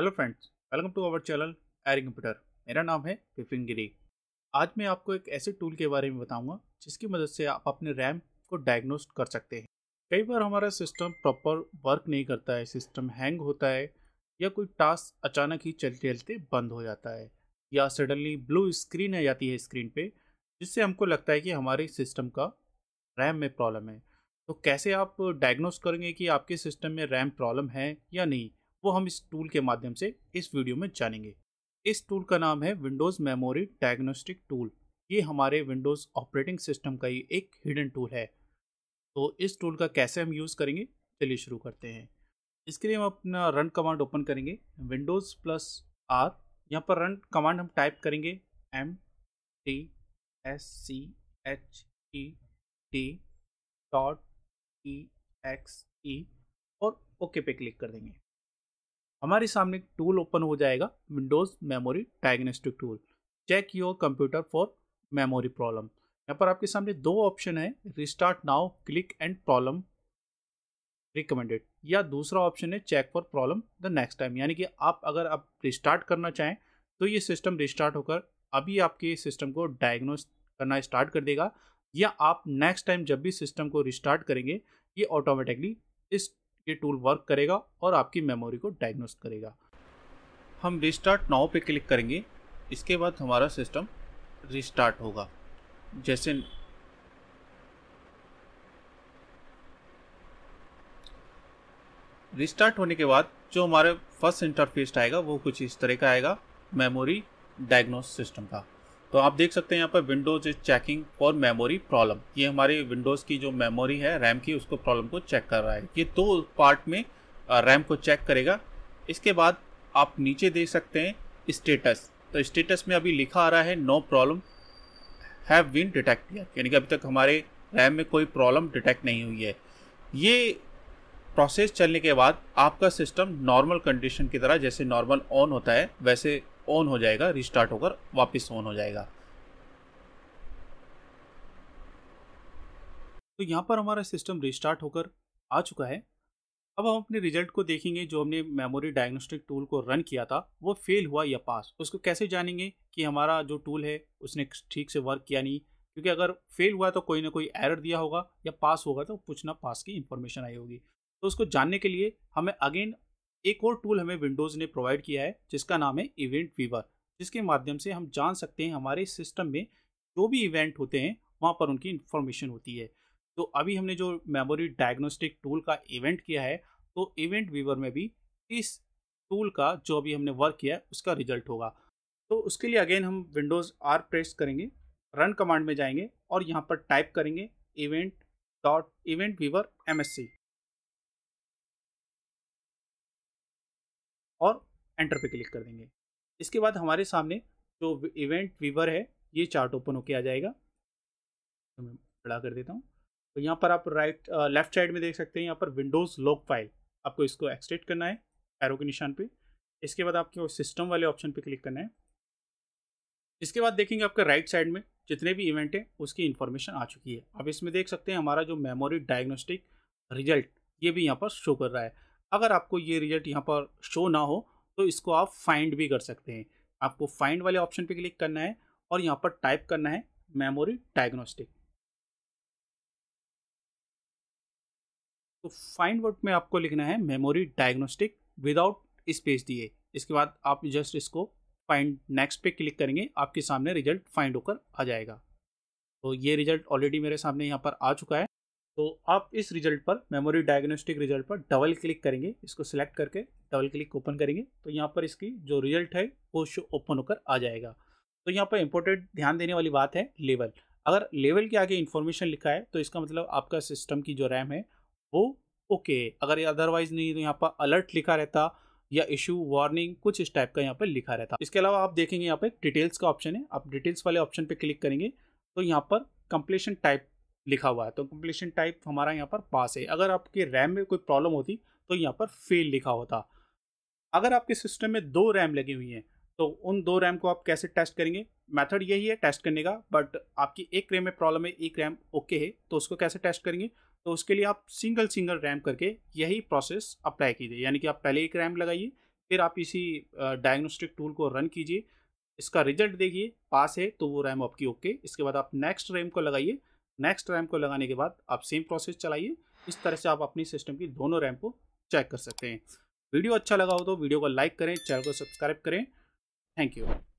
hello friends welcome to our channel earring computer मेरा नाम है विपिन गिरी आज मैं आपको एक ऐसे टूल के बारे में बताऊंगा जिसकी मदद से आप अपने रैम को डायग्नोस कर सकते हैं कई बार हमारा सिस्टम प्रॉपर वर्क नहीं करता है सिस्टम हैंग होता है या कोई टास्क अचानक ही चलते चलते बंद हो जाता है या सडनली ब्लू स्क्रीन आ जाती है स्क्रीन पर जिससे हमको लगता है कि हमारे सिस्टम का रैम में प्रॉब्लम है तो कैसे आप डायग्नोस करेंगे कि आपके सिस्टम में रैम प्रॉब्लम है या नहीं वो हम इस टूल के माध्यम से इस वीडियो में जानेंगे इस टूल का नाम है विंडोज़ मेमोरी डायग्नोस्टिक टूल ये हमारे विंडोज़ ऑपरेटिंग सिस्टम का ही एक हिडन टूल है तो इस टूल का कैसे हम यूज़ करेंगे चलिए शुरू करते हैं इसके लिए हम अपना रन कमांड ओपन करेंगे विंडोज़ प्लस आर यहाँ पर रन कमांड हम टाइप करेंगे M T S C H E T dot E X E और ओके पे क्लिक कर देंगे हमारे सामने टूल ओपन हो जाएगा Windows memory diagnostic tool check your computer for memory problem यहाँ पर आपके सामने दो ऑप्शन है restart now click and problem recommended या दूसरा ऑप्शन है check for problem the next time यानी कि आप अगर आप रिस्टार्ट करना चाहें तो ये सिस्टम रिस्टार्ट होकर अभी आपके सिस्टम को डायग्नोस करना स्टार्ट कर देगा या आप नेक्स्ट टाइम जब भी सिस्टम को रिस्टार्ट करेंगे ये ऑटोमेटिकली इस ये टूल वर्क करेगा और आपकी मेमोरी को डायग्नोस करेगा हम रिस्टार्ट नाव पे क्लिक करेंगे इसके बाद हमारा सिस्टम रिस्टार्ट होगा जैसे रिस्टार्ट होने के बाद जो हमारे फर्स्ट इंटरफेस आएगा वो कुछ इस तरह का आएगा मेमोरी डायग्नोस सिस्टम का तो आप देख सकते हैं यहाँ पर Windows is checking for memory problem ये हमारे विंडोज की जो मेमोरी है रैम की उसको प्रॉब्लम को चेक कर रहा है ये दो पार्ट में रैम को चेक करेगा इसके बाद आप नीचे देख सकते हैं स्टेटस तो स्टेटस में अभी लिखा आ रहा है no problem have been detect यानी कि अभी तक हमारे रैम में कोई प्रॉब्लम डिटेक्ट नहीं हुई है ये प्रोसेस चलने के बाद आपका सिस्टम नॉर्मल कंडीशन की तरह जैसे नॉर्मल ऑन होता है वैसे ऑन हो जाएगा रिस्टार्ट होकर वापस ऑन हो जाएगा तो यहाँ पर हमारा सिस्टम रिस्टार्ट होकर आ चुका है अब हम अपने रिजल्ट को देखेंगे जो हमने मेमोरी डायग्नोस्टिक टूल को रन किया था वो फेल हुआ या पास उसको कैसे जानेंगे कि हमारा जो टूल है उसने ठीक से वर्क किया नहीं क्योंकि अगर फेल हुआ तो कोई ना कोई एरर दिया होगा या पास होगा तो पूछना पास की इंफॉर्मेशन आई होगी तो उसको जानने के लिए हमें अगेन एक और टूल हमें विंडोज़ ने प्रोवाइड किया है जिसका नाम है इवेंट वीवर जिसके माध्यम से हम जान सकते हैं हमारे सिस्टम में जो भी इवेंट होते हैं वहाँ पर उनकी इन्फॉर्मेशन होती है तो अभी हमने जो मेमोरी डायग्नोस्टिक टूल का इवेंट किया है तो इवेंट वीवर में भी इस टूल का जो अभी हमने वर्क किया है उसका रिजल्ट होगा तो उसके लिए अगेन हम विंडोज़ आर प्रेस करेंगे रन कमांड में जाएंगे और यहाँ पर टाइप करेंगे event dot event viewer M S C और एंटर पे क्लिक कर देंगे इसके बाद हमारे सामने जो इवेंट वीवर है ये चार्ट ओपन होके आ जाएगा तो मैं बड़ा कर देता हूँ तो यहाँ पर आप राइट लेफ्ट साइड में देख सकते हैं यहाँ पर विंडोज़ लॉक फाइल आपको इसको एक्सटेट करना है एरो के निशान पे इसके बाद आपको सिस्टम वाले ऑप्शन पे क्लिक करना है इसके बाद देखेंगे आपका राइट साइड में जितने भी इवेंट हैं उसकी इन्फॉर्मेशन आ चुकी है आप इसमें देख सकते हैं हमारा जो मेमोरी डायग्नोस्टिक रिजल्ट ये भी यहाँ पर शो कर रहा है अगर आपको ये रिजल्ट यहाँ पर शो ना हो तो इसको आप फाइंड भी कर सकते हैं आपको फाइंड वाले ऑप्शन पे क्लिक करना है और यहाँ पर टाइप करना है मेमोरी डायग्नोस्टिक तो फाइंड वर्ड में आपको लिखना है मेमोरी डायग्नोस्टिक विदाउट स्पेस दिए इसके बाद आप जस्ट इसको फाइंड नेक्स्ट पे क्लिक करेंगे आपके सामने रिजल्ट फाइंड होकर आ जाएगा तो ये रिजल्ट ऑलरेडी मेरे सामने यहाँ पर आ चुका है तो आप इस रिजल्ट पर मेमोरी डायग्नोस्टिक रिजल्ट पर डबल क्लिक करेंगे इसको सिलेक्ट करके डबल क्लिक ओपन करेंगे तो यहाँ पर इसकी जो रिजल्ट है वो शो ओपन होकर आ जाएगा तो यहाँ पर इंपॉर्टेंट ध्यान देने वाली बात है लेवल अगर लेवल के आगे इन्फॉर्मेशन लिखा है तो इसका मतलब आपका सिस्टम की जो रैम है वो ओके okay, अगर अदरवाइज नहीं तो यहाँ पर अलर्ट लिखा रहता या इशू वार्निंग कुछ इस टाइप का यहाँ पर लिखा रहता इसके अलावा आप देखेंगे यहाँ पर डिटेल्स का ऑप्शन है आप डिटेल्स वाले ऑप्शन पर क्लिक करेंगे तो यहाँ पर कंप्लीशन टाइप लिखा हुआ है तो कंप्लीशन टाइप हमारा यहाँ पर पास है अगर आपके रैम में कोई प्रॉब्लम होती तो यहाँ पर फेल लिखा होता अगर आपके सिस्टम में दो रैम लगी हुई हैं तो उन दो रैम को आप कैसे टेस्ट करेंगे मेथड यही है टेस्ट करने का बट आपकी एक रैम में प्रॉब्लम है एक रैम ओके है तो उसको कैसे टेस्ट करेंगे तो उसके लिए आप सिंगल सिंगल रैम करके यही प्रोसेस अप्लाई कीजिए यानी कि आप पहले एक रैम लगाइए फिर आप इसी डायग्नोस्टिक टूल को रन कीजिए इसका रिजल्ट देखिए पास है तो वो रैम आपकी ओके इसके बाद आप नेक्स्ट रैम को लगाइए नेक्स्ट रैम को लगाने के बाद आप सेम प्रोसेस चलाइए इस तरह से आप अपनी सिस्टम की दोनों रैम को चेक कर सकते हैं वीडियो अच्छा लगा हो तो वीडियो को लाइक करें चैनल को सब्सक्राइब करें थैंक यू